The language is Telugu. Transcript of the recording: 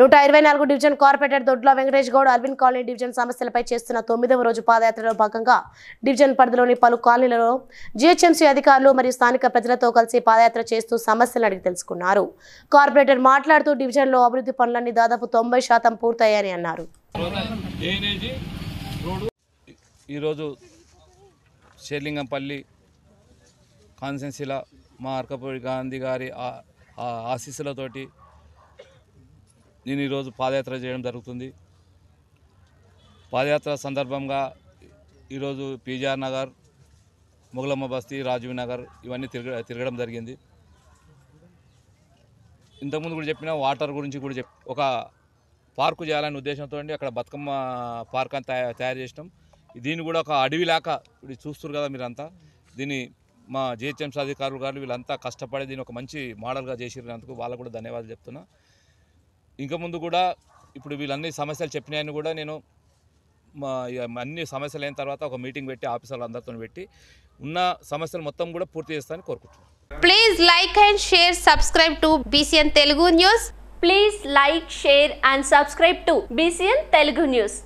నూట ఇరవై నాలుగు division corporator Dodla Venkatesh Goud Arvind colony division సమస్యలపై చేస్తున్న తొమ్మిదవ రోజు పాదయాత్రలో భాగంగా డివిజన్ పరిధిలోని పలు కాలనీలలో జీహెచ్ఎంసీ అధికారులు మరియు స్థానిక ప్రజలతో కలిసి పాదయాత్ర చేస్తూ సమస్యలను అడిగి తెలుసుకున్నారు కార్పొరేటర్ మాట్లాడుతూ డివిజన్లో అభివృద్ధి పనులన్నీ దాదాపు తొంభై శాతం పూర్తయ్యాయని అన్నారు ఈరోజు షేర్లింగంపల్లి మా గాంధీ గారి ఆశీస్సులతోటి నేను ఈరోజు పాదయాత్ర చేయడం జరుగుతుంది పాదయాత్ర సందర్భంగా ఈరోజు పీజీఆర్ నగర్ మొగలమ్మ బస్తీ రాజీవ్ నగర్ ఇవన్నీ తిరగ తిరగడం జరిగింది ఇంతకుముందు కూడా చెప్పిన వాటర్ గురించి కూడా చెప్ ఒక పార్కు చేయాలనే ఉద్దేశంతో అక్కడ బతుకమ్మ పార్క్ అని తయారు చేసినాం దీన్ని కూడా ఒక అడవిలాగా ఇప్పుడు చూస్తున్నారు కదా మీరంతా దీన్ని మా జిహెచ్ఎంసీ అధికారులు గారు వీళ్ళంతా కష్టపడి దీన్ని ఒక మంచి మోడల్గా చేసినందుకు వాళ్ళకు కూడా ధన్యవాదాలు చెప్తున్నా ఇంకా ముందు కూడా ఇప్పుడు వీళ్ళన్ని సమస్యలు చెప్పినాయని కూడా నేను అన్ని సమస్యలు అయిన తర్వాత ఒక మీటింగ్ పెట్టి ఆఫీసర్లు అందరితో పెట్టి ఉన్న సమస్యలు మొత్తం కూడా పూర్తి చేస్తానని కోరుకుంటున్నాను please like and share subscribe to BCN Telugu news please like share and subscribe to BCN Telugu news